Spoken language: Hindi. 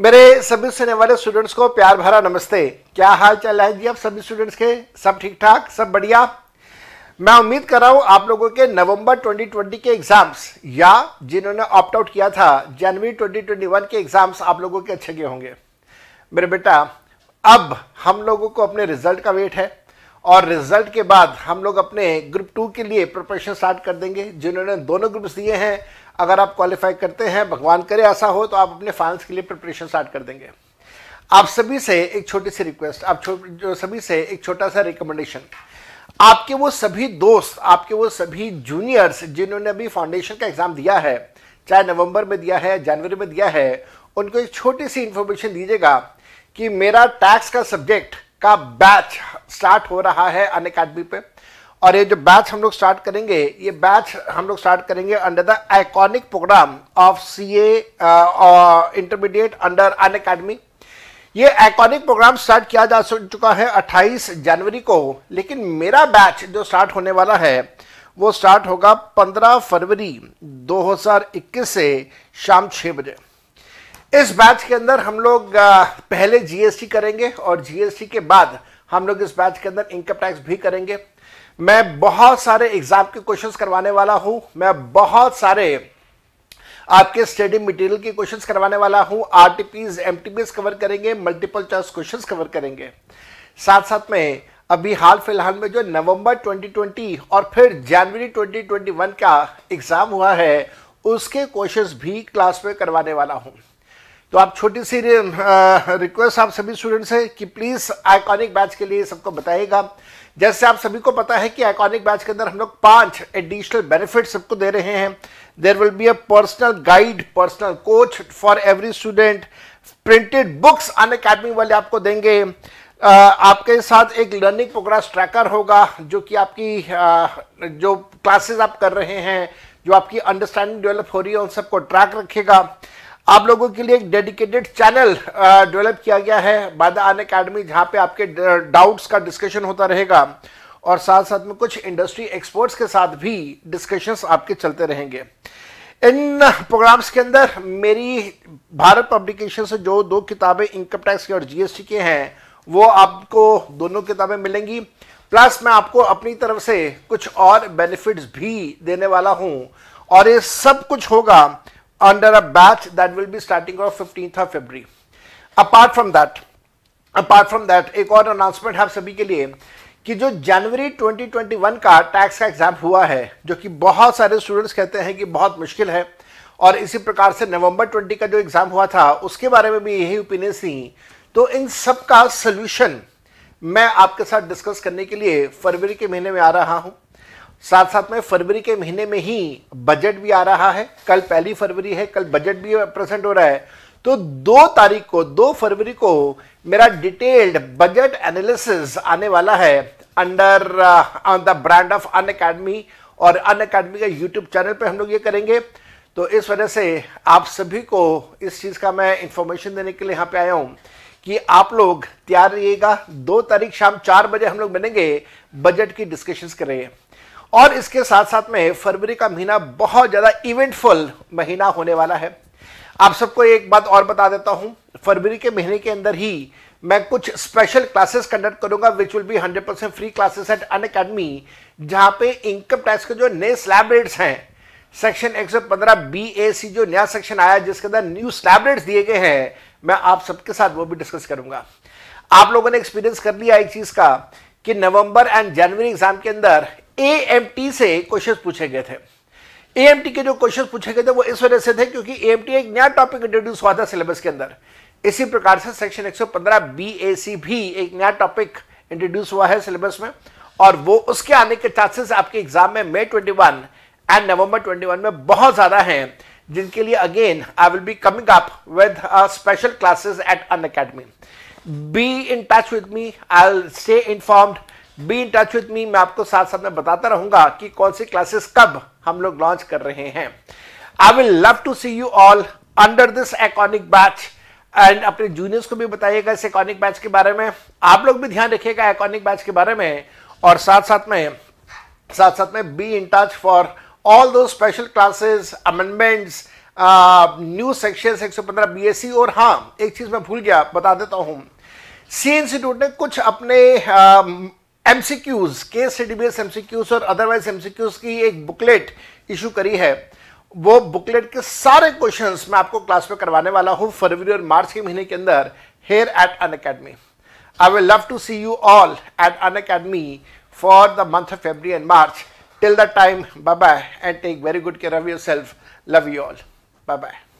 मेरे सभी सुनने वाले स्टूडेंट्स को प्यार भरा नमस्ते क्या हाल चाल है जी आप सभी स्टूडेंट्स के सब ठीक ठाक सब बढ़िया मैं उम्मीद कर रहा हूँ आप लोगों के नवंबर 2020 के एग्ज़ाम्स या जिन्होंने ऑप्ट आउट किया था जनवरी 2021 के एग्ज़ाम्स आप लोगों के अच्छे गए होंगे मेरे बेटा अब हम लोगों को अपने रिजल्ट का वेट है और रिजल्ट के बाद हम लोग अपने ग्रुप टू के लिए प्रिपरेशन स्टार्ट कर देंगे जिन्होंने दोनों ग्रुप्स दिए हैं अगर आप क्वालिफाई करते हैं भगवान करे ऐसा हो तो आप अपने फाइनल्स के लिए प्रिपरेशन स्टार्ट कर देंगे आप सभी से एक छोटी सी रिक्वेस्ट आप जो सभी से एक छोटा सा रिकमेंडेशन आपके वो सभी दोस्त आपके वो सभी जूनियर्स जिन्होंने अभी फाउंडेशन का एग्ज़ाम दिया है चाहे नवंबर में दिया है जनवरी में दिया है उनको एक छोटी सी इन्फॉर्मेशन दीजिएगा कि मेरा टैक्स का सब्जेक्ट का बैच स्टार्ट हो रहा है अन अकेडमी पे और ये जो बैच हम लोग स्टार्ट करेंगे ये बैच हम लोग स्टार्ट करेंगे under the iconic programme of C A intermediate under Unacademy ये आइकॉनिक प्रोग्राम स्टार्ट किया जा चुका है 28 जनवरी को लेकिन मेरा बैच जो स्टार्ट होने वाला है वो स्टार्ट होगा 15 फरवरी 2021 से शाम 6 बजे इस बैच के अंदर हम लोग पहले जीएसटी करेंगे और जीएसटी के बाद हम लोग इस बैच के अंदर इनकम टैक्स भी करेंगे मैं बहुत सारे एग्जाम के क्वेश्चंस करवाने वाला हूं मैं बहुत सारे आपके स्टडी मटेरियल के क्वेश्चंस करवाने वाला हूं आरटीपीज टीपीज कवर करेंगे मल्टीपल चॉइस क्वेश्चंस कवर करेंगे साथ साथ में अभी हाल फिलहाल में जो नवंबर 2020 और फिर जनवरी 2021 का एग्जाम हुआ है उसके क्वेश्चंस भी क्लास में करवाने वाला हूं तो आप छोटी सी रिक्वेस्ट आप सभी स्टूडेंट से कि प्लीज़ आइकॉनिक बैच के लिए सबको बताइएगा जैसे आप सभी को पता है कि आइकॉनिक बैच के अंदर हम लोग पांच एडिशनल बेनिफिट सबको दे रहे हैं there will be a personal guide personal coach for every student printed books Unacademy वाले आपको देंगे Uh, आपके साथ एक लर्निंग प्रोग्रेस ट्रैकर होगा जो कि आपकी uh, जो क्लासेस आप कर रहे हैं जो आपकी अंडरस्टैंडिंग डेवलप हो रही है उन सबको ट्रैक रखेगा आप लोगों के लिए एक डेडिकेटेड चैनल डेवलप किया गया है बादा अन अकेडमी जहाँ पे आपके डाउट्स uh, का डिस्कशन होता रहेगा और साथ साथ में कुछ इंडस्ट्री एक्सपर्ट्स के साथ भी डिस्कशंस आपके चलते रहेंगे इन प्रोग्राम्स के अंदर मेरी भारत पब्लिकेशन से जो दो किताबें इनकम टैक्स की और जीएसटी के हैं वो आपको दोनों किताबें मिलेंगी प्लस मैं आपको अपनी तरफ से कुछ और बेनिफिट्स भी देने वाला हूं और ये सब कुछ होगा under a batch that will be starting on 15th of February. Apart from that, apart from that एक और अनाउंसमेंट है आप सभी के लिए कि जो जनवरी 2021 का टैक्स का एग्जाम हुआ है जो कि बहुत सारे स्टूडेंट्स कहते हैं कि बहुत मुश्किल है और इसी प्रकार से नवंबर 20 का जो एग्ज़ाम हुआ था उसके बारे में भी यही ओपिनियंस थी तो इन सब का सोल्यूशन मैं आपके साथ डिस्कस करने के लिए फरवरी के महीने में आ रहा हूँ साथ साथ में फरवरी के महीने में ही बजट भी आ रहा है कल पहली फरवरी है कल बजट भी प्रेजेंट हो रहा है तो दो तारीख को दो फरवरी को मेरा डिटेल्ड बजट एनालिसिस आने वाला है under the brand of Unacademy और अन अकेडमी का यूट्यूब चैनल पर हम लोग ये करेंगे तो इस वजह से आप सभी को इस चीज़ का मैं इंफॉर्मेशन देने के लिए यहाँ पे आया हूँ कि आप लोग तैयार रहिएगा दो तारीख शाम चार बजे हम लोग बनेंगे बजट की डिस्कशंस करेंगे और इसके साथ साथ में फरवरी का महीना बहुत ज़्यादा इवेंटफुल महीना होने वाला है आप सबको एक बात और बता देता हूँ फरवरी के महीने के अंदर ही मैं कुछ स्पेशल क्लासेस कंडक्ट करूंगा which will be 100 percent free classes at Unacademy जहाँ पे इनकम टैक्स के जो नए स्लैब रेट्स हैं सेक्शन 115 बी ए सी जो नया सेक्शन आया जिसके अंदर न्यू स्लैब रेट्स दिए गए हैं मैं आप सबके साथ वो भी डिस्कस करूंगा आप लोगों ने एक्सपीरियंस कर लिया एक चीज़ का कि नवंबर एंड जनवरी एग्जाम के अंदर ए एम टी से क्वेश्चन पूछे गए थे ए के जो क्वेश्चन पूछे गए थे वो इस वजह से थे क्योंकि ए एक नया टॉपिक इंट्रोड्यूस हुआ था सिलेबस के अंदर इसी प्रकार से सेक्शन 115 बीएसी भी एक नया टॉपिक इंट्रोड्यूस हुआ है सिलेबस में और वो उसके आने के चांसेस आपके एग्जाम में May one and November twenty one में बहुत ज़्यादा हैं जिनके लिए again I will be coming up with special classes at Unacademy be in touch with me I will stay informed be in touch with me मैं आपको साथ साथ में बताता रहूंगा कि कौन सी क्लासेस कब हम लोग लॉन्च कर रहे हैं I will love to see you all under this iconic batch and अपने जूनियर्स को भी बताइएगा इस एकॉनिक बैच के बारे में आप लोग भी ध्यान रखिएगा एकॉनिक बैच के बारे में और साथ साथ में साथ साथ में be in touch for all दो special classes amendments new section एक सौ पंद्रह बी एस सी और हाँ एक चीज मैं भूल गया बता देता हूँ सी इंस्टीट्यूट ने कुछ अपने uh, एमसीक्यूज के सीडीबीएस एमसीक्यूज और अदरवाइज एमसीक्यूज की एक बुकलेट इशू करी है वो बुकलेट के सारे क्वेश्चंस मैं आपको क्लास में करवाने वाला हूं फरवरी और मार्च के महीने के अंदर here at Unacademy I will love to see you all at Unacademy for the month of February and March till the time bye bye and take very good care of yourself love you all bye bye